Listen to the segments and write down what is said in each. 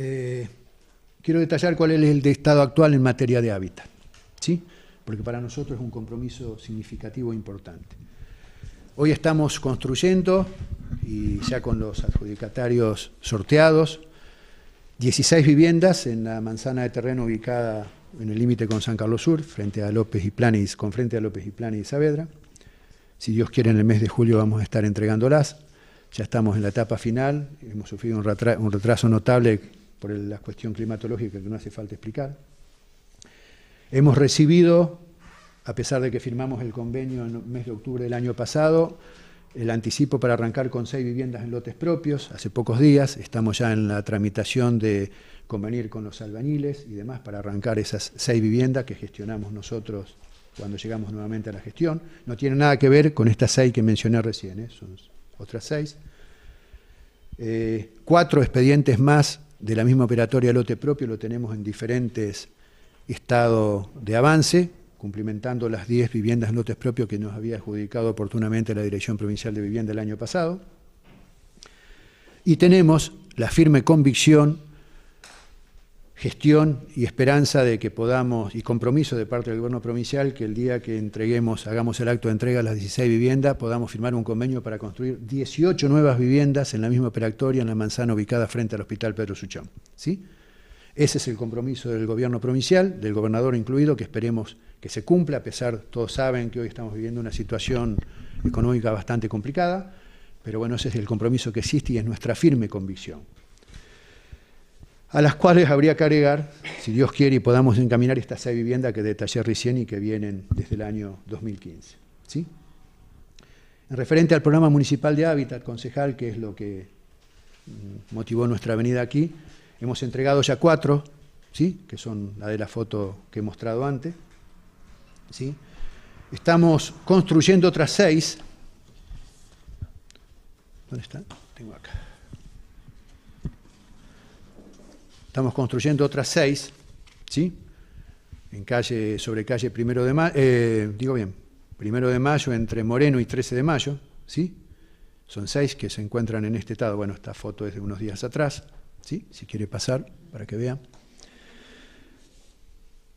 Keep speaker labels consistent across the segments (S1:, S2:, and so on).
S1: Eh, quiero detallar cuál es el estado actual en materia de hábitat, ¿sí? porque para nosotros es un compromiso significativo e importante. Hoy estamos construyendo, y ya con los adjudicatarios sorteados, 16 viviendas en la manzana de terreno ubicada en el límite con San Carlos Sur, frente a López y Planis, con frente a López y Planes y Saavedra. Si Dios quiere, en el mes de julio vamos a estar entregándolas. Ya estamos en la etapa final, hemos sufrido un retraso notable por la cuestión climatológica que no hace falta explicar. Hemos recibido, a pesar de que firmamos el convenio en mes de octubre del año pasado, el anticipo para arrancar con seis viviendas en lotes propios hace pocos días. Estamos ya en la tramitación de convenir con los albañiles y demás para arrancar esas seis viviendas que gestionamos nosotros cuando llegamos nuevamente a la gestión. No tiene nada que ver con estas seis que mencioné recién, ¿eh? son otras seis. Eh, cuatro expedientes más de la misma operatoria lote propio lo tenemos en diferentes estados de avance, cumplimentando las 10 viviendas lotes propios que nos había adjudicado oportunamente la Dirección Provincial de Vivienda el año pasado. Y tenemos la firme convicción gestión y esperanza de que podamos, y compromiso de parte del gobierno provincial, que el día que entreguemos, hagamos el acto de entrega de las 16 viviendas, podamos firmar un convenio para construir 18 nuevas viviendas en la misma operatoria, en la manzana ubicada frente al Hospital Pedro Suchón. ¿sí? Ese es el compromiso del gobierno provincial, del gobernador incluido, que esperemos que se cumpla, a pesar, todos saben que hoy estamos viviendo una situación económica bastante complicada, pero bueno, ese es el compromiso que existe y es nuestra firme convicción a las cuales habría que agregar, si Dios quiere y podamos encaminar, estas seis viviendas que detallé recién y que vienen desde el año 2015. ¿sí? En referente al programa municipal de hábitat, concejal, que es lo que mm, motivó nuestra venida aquí, hemos entregado ya cuatro, ¿sí? que son la de la foto que he mostrado antes. ¿sí? Estamos construyendo otras seis. ¿Dónde están? Tengo acá. Estamos construyendo otras seis, ¿sí? En calle, sobre calle primero de mayo, eh, digo bien, primero de mayo entre Moreno y 13 de mayo, ¿sí? Son seis que se encuentran en este estado. Bueno, esta foto es de unos días atrás, ¿sí? Si quiere pasar para que vea.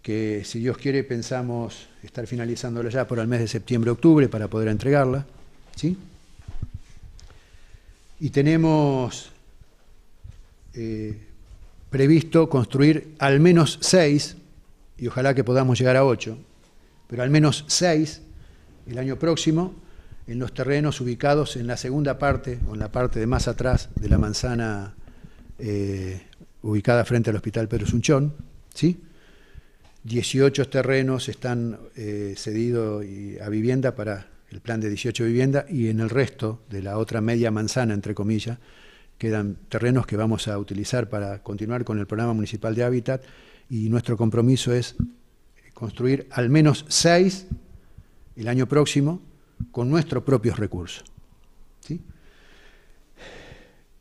S1: Que si Dios quiere pensamos estar finalizándola ya por el mes de septiembre-octubre para poder entregarla, ¿sí? Y tenemos eh, previsto construir al menos seis, y ojalá que podamos llegar a ocho, pero al menos seis el año próximo en los terrenos ubicados en la segunda parte o en la parte de más atrás de la manzana eh, ubicada frente al Hospital Pedro Sunchón. ¿sí? 18 terrenos están eh, cedidos a vivienda para el plan de 18 viviendas y en el resto de la otra media manzana, entre comillas, quedan terrenos que vamos a utilizar para continuar con el programa municipal de hábitat y nuestro compromiso es construir al menos seis el año próximo con nuestros propios recursos. ¿sí?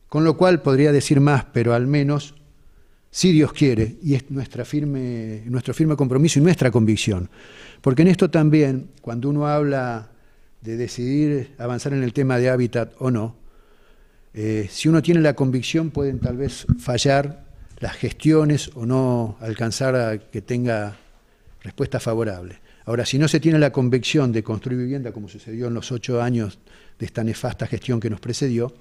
S1: Con lo cual podría decir más, pero al menos, si Dios quiere, y es nuestra firme, nuestro firme compromiso y nuestra convicción. Porque en esto también, cuando uno habla de decidir avanzar en el tema de hábitat o no, eh, si uno tiene la convicción pueden tal vez fallar las gestiones o no alcanzar a que tenga respuesta favorable. Ahora, si no se tiene la convicción de construir vivienda, como sucedió en los ocho años de esta nefasta gestión que nos precedió,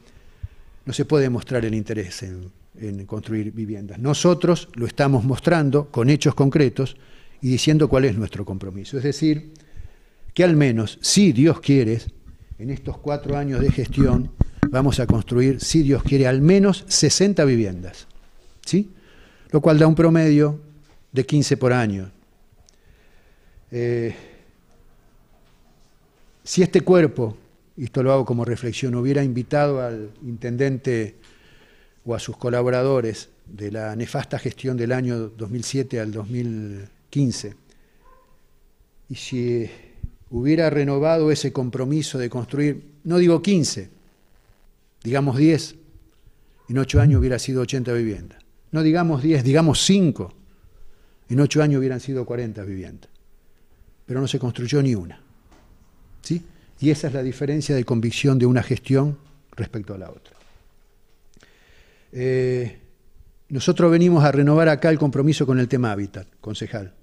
S1: no se puede mostrar el interés en, en construir viviendas. Nosotros lo estamos mostrando con hechos concretos y diciendo cuál es nuestro compromiso. Es decir, que al menos, si Dios quiere, en estos cuatro años de gestión, vamos a construir, si Dios quiere, al menos 60 viviendas. ¿sí? Lo cual da un promedio de 15 por año. Eh, si este cuerpo, y esto lo hago como reflexión, hubiera invitado al intendente o a sus colaboradores de la nefasta gestión del año 2007 al 2015, y si hubiera renovado ese compromiso de construir, no digo 15, digamos 10, en 8 años hubiera sido 80 viviendas. No digamos 10, digamos 5, en 8 años hubieran sido 40 viviendas. Pero no se construyó ni una. ¿Sí? Y esa es la diferencia de convicción de una gestión respecto a la otra. Eh, nosotros venimos a renovar acá el compromiso con el tema hábitat, concejal.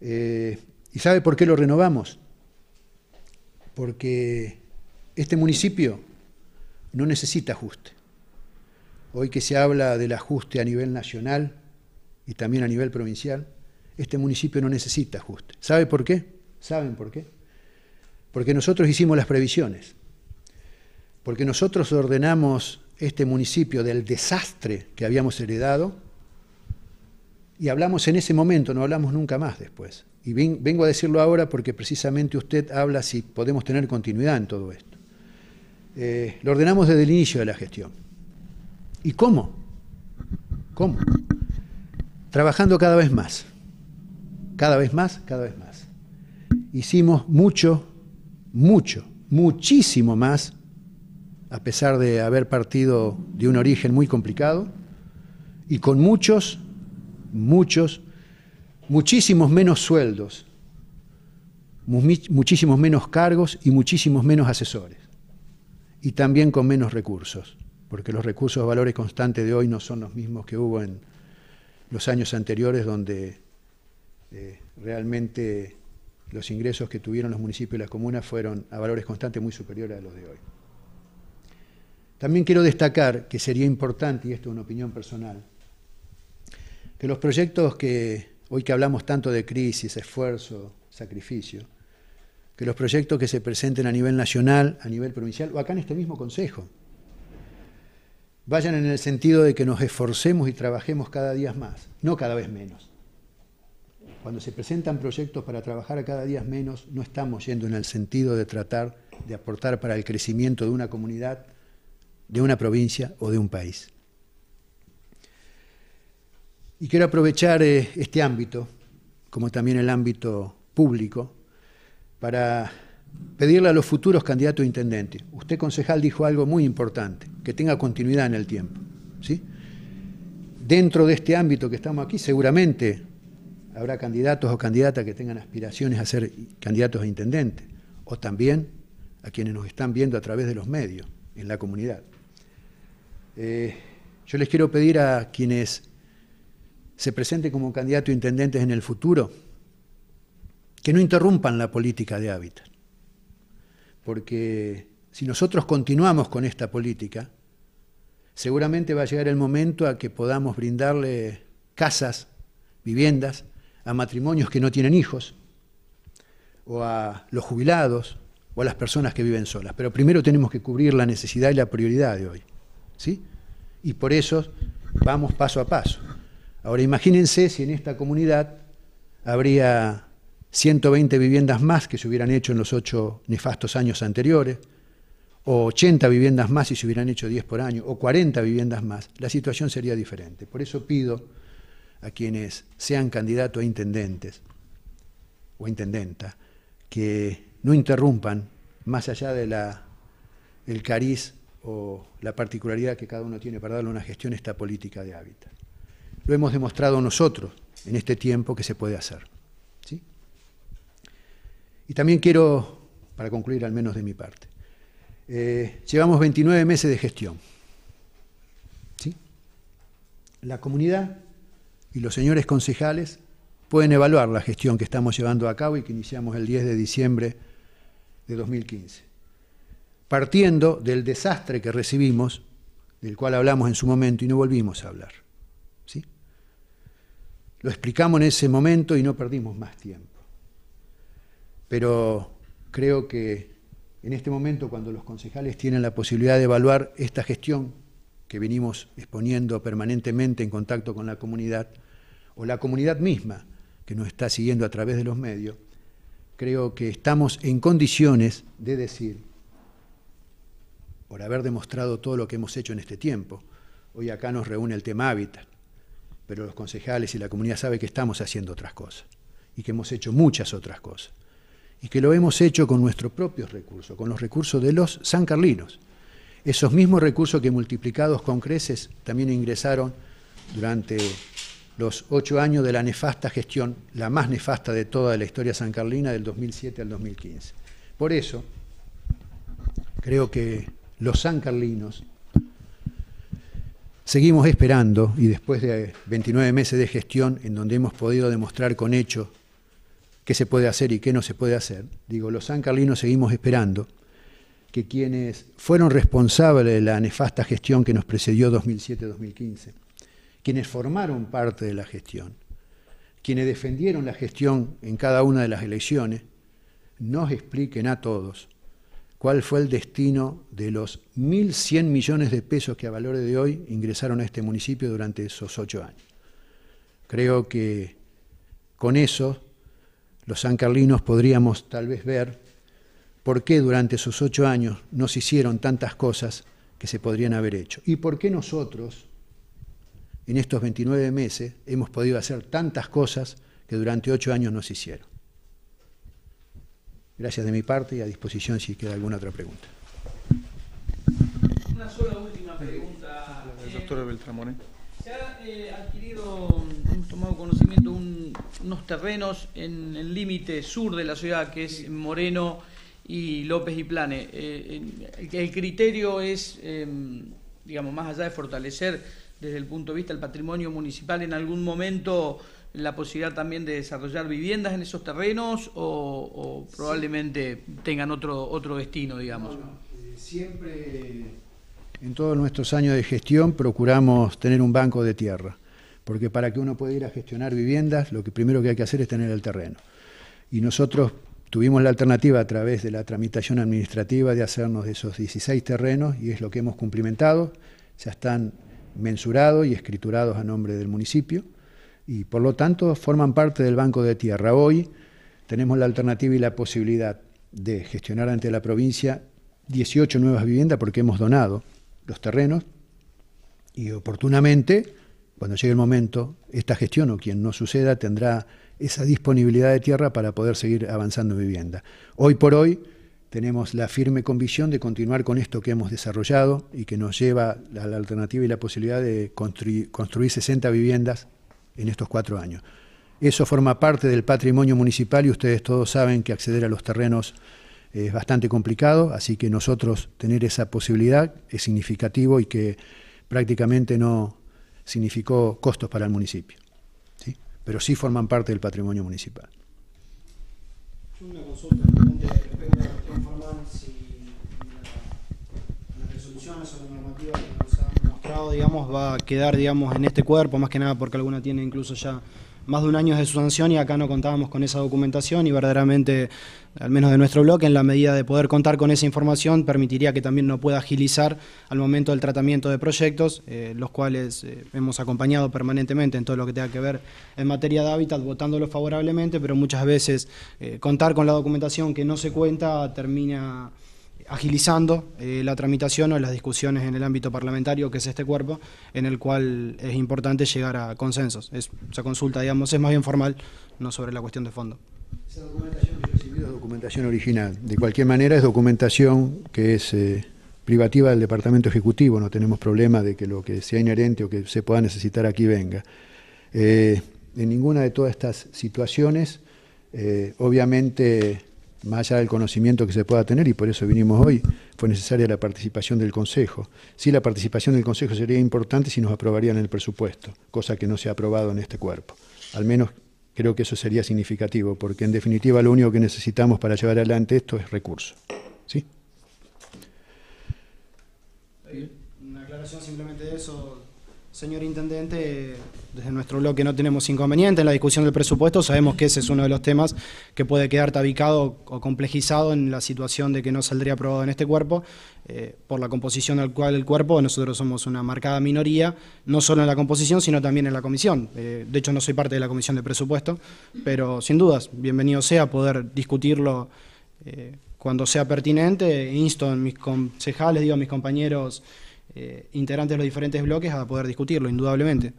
S1: Eh, ¿Y sabe por qué lo renovamos? Porque este municipio no necesita ajuste. Hoy que se habla del ajuste a nivel nacional y también a nivel provincial, este municipio no necesita ajuste. ¿Sabe por qué? ¿Saben por qué? Porque nosotros hicimos las previsiones, porque nosotros ordenamos este municipio del desastre que habíamos heredado y hablamos en ese momento, no hablamos nunca más después. Y vengo a decirlo ahora porque precisamente usted habla si podemos tener continuidad en todo esto. Eh, lo ordenamos desde el inicio de la gestión. ¿Y cómo? ¿Cómo? Trabajando cada vez más, cada vez más, cada vez más. Hicimos mucho, mucho, muchísimo más, a pesar de haber partido de un origen muy complicado, y con muchos, muchos, muchísimos menos sueldos, muchísimos menos cargos y muchísimos menos asesores y también con menos recursos, porque los recursos a valores constantes de hoy no son los mismos que hubo en los años anteriores, donde eh, realmente los ingresos que tuvieron los municipios y las comunas fueron a valores constantes muy superiores a los de hoy. También quiero destacar que sería importante, y esto es una opinión personal, que los proyectos que hoy que hablamos tanto de crisis, esfuerzo, sacrificio, que los proyectos que se presenten a nivel nacional, a nivel provincial o acá en este mismo Consejo vayan en el sentido de que nos esforcemos y trabajemos cada día más, no cada vez menos. Cuando se presentan proyectos para trabajar cada día menos, no estamos yendo en el sentido de tratar de aportar para el crecimiento de una comunidad, de una provincia o de un país. Y quiero aprovechar eh, este ámbito, como también el ámbito público, para pedirle a los futuros candidatos a intendente. Usted, concejal, dijo algo muy importante, que tenga continuidad en el tiempo. ¿sí? Dentro de este ámbito que estamos aquí, seguramente habrá candidatos o candidatas que tengan aspiraciones a ser candidatos a intendente, o también a quienes nos están viendo a través de los medios, en la comunidad. Eh, yo les quiero pedir a quienes se presenten como candidatos a intendentes en el futuro, que no interrumpan la política de hábitat. Porque si nosotros continuamos con esta política, seguramente va a llegar el momento a que podamos brindarle casas, viviendas, a matrimonios que no tienen hijos, o a los jubilados, o a las personas que viven solas. Pero primero tenemos que cubrir la necesidad y la prioridad de hoy. ¿sí? Y por eso vamos paso a paso. Ahora imagínense si en esta comunidad habría 120 viviendas más que se hubieran hecho en los ocho nefastos años anteriores, o 80 viviendas más si se hubieran hecho 10 por año, o 40 viviendas más, la situación sería diferente. Por eso pido a quienes sean candidatos a intendentes o intendenta que no interrumpan más allá de la el cariz o la particularidad que cada uno tiene para darle una gestión a esta política de hábitat. Lo hemos demostrado nosotros en este tiempo que se puede hacer. ¿sí? Y también quiero, para concluir al menos de mi parte, eh, llevamos 29 meses de gestión. ¿Sí? La comunidad y los señores concejales pueden evaluar la gestión que estamos llevando a cabo y que iniciamos el 10 de diciembre de 2015. Partiendo del desastre que recibimos, del cual hablamos en su momento y no volvimos a hablar. ¿Sí? Lo explicamos en ese momento y no perdimos más tiempo pero creo que en este momento, cuando los concejales tienen la posibilidad de evaluar esta gestión que venimos exponiendo permanentemente en contacto con la comunidad, o la comunidad misma que nos está siguiendo a través de los medios, creo que estamos en condiciones de decir, por haber demostrado todo lo que hemos hecho en este tiempo, hoy acá nos reúne el tema hábitat, pero los concejales y la comunidad saben que estamos haciendo otras cosas y que hemos hecho muchas otras cosas y que lo hemos hecho con nuestros propios recursos, con los recursos de los sancarlinos. Esos mismos recursos que multiplicados con creces también ingresaron durante los ocho años de la nefasta gestión, la más nefasta de toda la historia San sancarlina, del 2007 al 2015. Por eso, creo que los sancarlinos seguimos esperando, y después de 29 meses de gestión en donde hemos podido demostrar con hechos qué se puede hacer y qué no se puede hacer. Digo, los san carlinos seguimos esperando que quienes fueron responsables de la nefasta gestión que nos precedió 2007-2015, quienes formaron parte de la gestión, quienes defendieron la gestión en cada una de las elecciones, nos expliquen a todos cuál fue el destino de los 1.100 millones de pesos que a valores de hoy ingresaron a este municipio durante esos ocho años. Creo que con eso los Carlinos podríamos tal vez ver por qué durante sus ocho años no se hicieron tantas cosas que se podrían haber hecho. Y por qué nosotros, en estos 29 meses, hemos podido hacer tantas cosas que durante ocho años no se hicieron. Gracias de mi parte y a disposición si queda alguna otra pregunta.
S2: Una sola última pregunta. La doctora se eh, adquirido, hemos mm, tomado conocimiento, unos terrenos en el límite sur de la ciudad, que es Moreno y López y Plane. Eh, el, criterio es, em, digamos, más allá de fortalecer desde el punto de vista del patrimonio municipal en algún momento la posibilidad también de desarrollar viviendas en esos terrenos o, probablemente tengan otro otro destino, digamos. Bueno,
S1: eh, siempre en todos nuestros años de gestión procuramos tener un banco de tierra, porque para que uno pueda ir a gestionar viviendas, lo que primero que hay que hacer es tener el terreno. Y nosotros Tuvimos la alternativa a través de la tramitación administrativa de hacernos de esos 16 terrenos y es lo que hemos cumplimentado. Ya están mensurados y escriturados a nombre del municipio y por lo tanto forman parte del Banco de Tierra. Hoy tenemos la alternativa y la posibilidad de gestionar ante la provincia 18 nuevas viviendas porque hemos donado los terrenos y oportunamente, cuando llegue el momento, esta gestión o quien no suceda tendrá esa disponibilidad de tierra para poder seguir avanzando en vivienda. Hoy por hoy tenemos la firme convicción de continuar con esto que hemos desarrollado y que nos lleva a la alternativa y la posibilidad de construir, 60 viviendas en estos cuatro años. Eso forma parte del patrimonio municipal y ustedes todos saben que acceder a los terrenos es bastante complicado, así que nosotros tener esa posibilidad es significativo y que prácticamente no significó costos para el municipio, ¿sí? pero sí forman parte del patrimonio municipal. Una consulta respecto a la si
S2: las resoluciones o que nos han mostrado, digamos, va a quedar, digamos, en este cuerpo, más que nada porque alguna tiene incluso ya más de un año de su sanción y acá no contábamos con esa documentación y verdaderamente, al menos de nuestro bloque, en la medida de poder contar con esa información, permitiría que también no pueda agilizar al momento del tratamiento de proyectos, eh, los cuales eh, hemos acompañado permanentemente en todo lo que tenga que ver en materia de hábitat, votándolo favorablemente, pero muchas veces eh, contar con la documentación que no se cuenta termina agilizando eh, la tramitación o las discusiones en el ámbito parlamentario, que es este cuerpo, en el cual es importante llegar a consensos. Es, esa consulta, digamos, es más bien formal, no sobre la cuestión de fondo. Esa
S1: documentación que recibido es documentación original. De cualquier manera, es documentación que es eh, privativa del Departamento Ejecutivo. No tenemos problema de que lo que sea inherente o que se pueda necesitar aquí venga. Eh, en ninguna de todas estas situaciones, obviamente más allá del conocimiento que se pueda tener, y por eso vinimos hoy, fue necesaria la participación del Consejo. Sí, la participación del Consejo sería importante si nos aprobarían el presupuesto, cosa que no se ha aprobado en este cuerpo. Al menos creo que eso sería significativo, porque en definitiva lo único que necesitamos para llevar adelante esto es recursos. ¿Sí?
S2: Una aclaración simplemente de eso, Señor Intendente, desde nuestro bloque no tenemos inconveniente en la discusión del presupuesto, sabemos que ese es uno de los temas que puede quedar tabicado o complejizado en la situación de que no saldría aprobado en este cuerpo, eh, por la composición al cual el cuerpo, nosotros somos una marcada minoría, no solo en la composición, sino también en la comisión. Eh, de hecho, no soy parte de la comisión de presupuesto, pero sin dudas, bienvenido sea poder discutirlo eh, cuando sea pertinente, insto a mis concejales, digo a mis compañeros eh, integrantes de los diferentes bloques a poder discutirlo, indudablemente.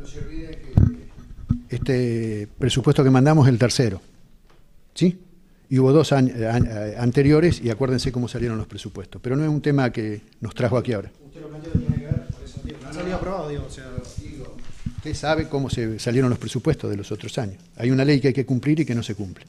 S1: que este presupuesto que mandamos es el tercero, ¿sí? Y hubo dos eh, eh, anteriores y acuérdense cómo salieron los presupuestos. Pero no es un tema que nos trajo aquí ahora. Usted
S2: lo planteó que tiene que ver, por eso no, había aprobado, digo, o sea, digo.
S1: Usted sabe cómo se salieron los presupuestos de los otros años. Hay una ley que hay que cumplir y que no se cumple.